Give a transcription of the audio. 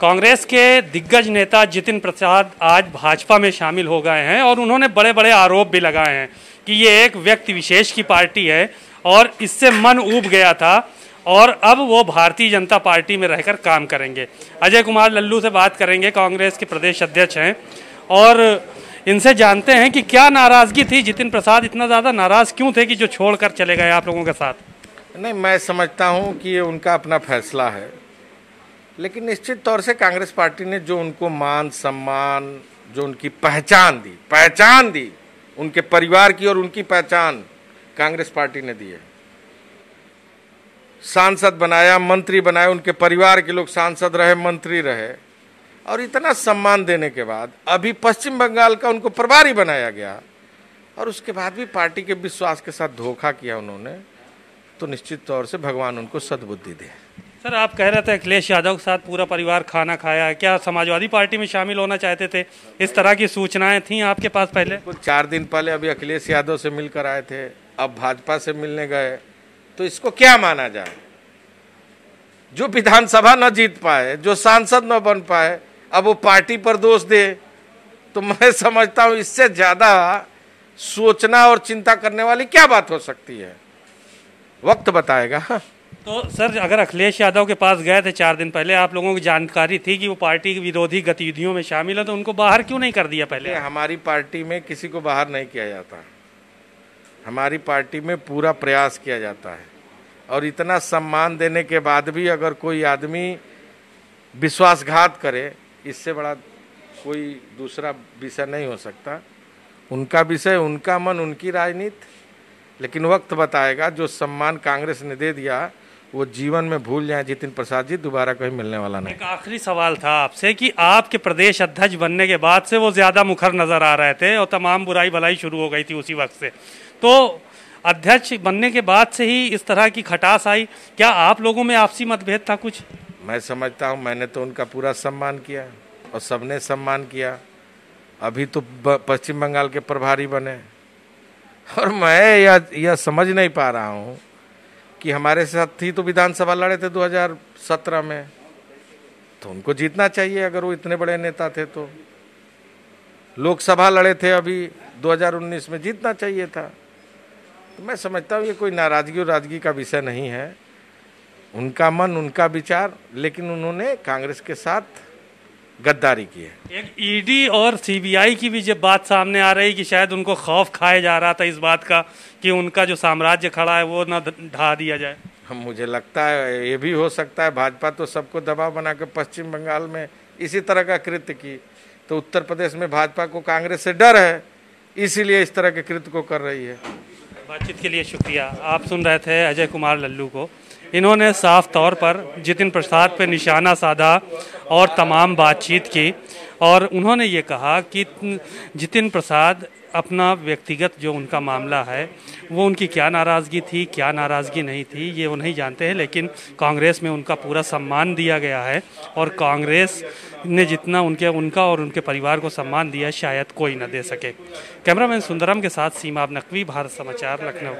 कांग्रेस के दिग्गज नेता जितिन प्रसाद आज भाजपा में शामिल हो गए हैं और उन्होंने बड़े बड़े आरोप भी लगाए हैं कि ये एक व्यक्ति विशेष की पार्टी है और इससे मन ऊब गया था और अब वो भारतीय जनता पार्टी में रहकर काम करेंगे अजय कुमार लल्लू से बात करेंगे कांग्रेस के प्रदेश अध्यक्ष हैं और इनसे जानते हैं कि क्या नाराज़गी थी जितिन प्रसाद इतना ज़्यादा नाराज़ क्यों थे कि जो छोड़कर चले गए आप लोगों के साथ नहीं मैं समझता हूँ कि ये उनका अपना फैसला है लेकिन निश्चित तौर से कांग्रेस पार्टी ने जो उनको मान सम्मान जो उनकी पहचान दी पहचान दी उनके परिवार की और उनकी पहचान कांग्रेस पार्टी ने दी है सांसद बनाया मंत्री बनाया उनके परिवार के लोग सांसद रहे मंत्री रहे और इतना सम्मान देने के बाद अभी पश्चिम बंगाल का उनको प्रभारी बनाया गया और उसके बाद भी पार्टी के विश्वास के साथ धोखा किया उन्होंने तो निश्चित तौर से भगवान उनको सद्बुद्धि दे सर आप कह रहे थे अखिलेश यादव के साथ पूरा परिवार खाना खाया है क्या समाजवादी पार्टी में शामिल होना चाहते थे इस तरह की सूचनाएं थी आपके पास पहले कुछ चार दिन पहले अभी अखिलेश यादव से मिलकर आए थे अब भाजपा से मिलने गए तो इसको क्या माना जाए जो विधानसभा न जीत पाए जो सांसद न बन पाए अब वो पार्टी पर दोष दे तो मैं समझता हूँ इससे ज़्यादा सोचना और चिंता करने वाली क्या बात हो सकती है वक्त बताएगा तो सर अगर अखिलेश यादव के पास गए थे चार दिन पहले आप लोगों की जानकारी थी कि वो पार्टी की विरोधी गतिविधियों में शामिल है तो उनको बाहर क्यों नहीं कर दिया पहले हमारी पार्टी में किसी को बाहर नहीं किया जाता हमारी पार्टी में पूरा प्रयास किया जाता है और इतना सम्मान देने के बाद भी अगर कोई आदमी विश्वासघात करे इससे बड़ा कोई दूसरा विषय नहीं हो सकता उनका विषय उनका मन उनकी राजनीति लेकिन वक्त बताएगा जो सम्मान कांग्रेस ने दे दिया वो जीवन में भूल जाए जितिन प्रसाद जी दोबारा कहीं मिलने वाला नहीं आखिरी सवाल था आपसे कि आपके प्रदेश अध्यक्ष बनने के बाद से वो ज़्यादा मुखर नज़र आ रहे थे और तमाम बुराई भलाई शुरू हो गई थी उसी वक्त से तो अध्यक्ष बनने के बाद से ही इस तरह की खटास आई क्या आप लोगों में आपसी मतभेद था कुछ मैं समझता हूँ मैंने तो उनका पूरा सम्मान किया और सबने सम्मान किया अभी तो पश्चिम बंगाल के प्रभारी बने और मैं यह समझ नहीं पा रहा हूँ कि हमारे साथ थी तो विधानसभा लड़े थे 2017 में तो उनको जीतना चाहिए अगर वो इतने बड़े नेता थे तो लोकसभा लड़े थे अभी 2019 में जीतना चाहिए था तो मैं समझता हूँ ये कोई नाराजगी और राजगी का विषय नहीं है उनका मन उनका विचार लेकिन उन्होंने कांग्रेस के साथ गद्दारी की है एक ईडी e और सीबीआई की भी जब बात सामने आ रही कि शायद उनको खौफ खाया जा रहा था इस बात का कि उनका जो साम्राज्य खड़ा है वो ना ढा दिया जाए हम मुझे लगता है ये भी हो सकता है भाजपा तो सबको दबाव बना के पश्चिम बंगाल में इसी तरह का कृत्य की तो उत्तर प्रदेश में भाजपा को कांग्रेस से डर है इसीलिए इस तरह के कृत्य को कर रही है बातचीत के लिए शुक्रिया आप सुन रहे थे अजय कुमार लल्लू को इन्होंने साफ तौर पर जितिन प्रसाद पर निशाना साधा और तमाम बातचीत की और उन्होंने ये कहा कि जितिन प्रसाद अपना व्यक्तिगत जो उनका मामला है वो उनकी क्या नाराज़गी थी क्या नाराज़गी नहीं थी ये वो नहीं जानते हैं लेकिन कांग्रेस में उनका पूरा सम्मान दिया गया है और कांग्रेस ने जितना उनके उनका और उनके परिवार को सम्मान दिया शायद कोई ना दे सके कैमरामैन सुंदरम के साथ सीमा नकवी भारत समाचार लखनऊ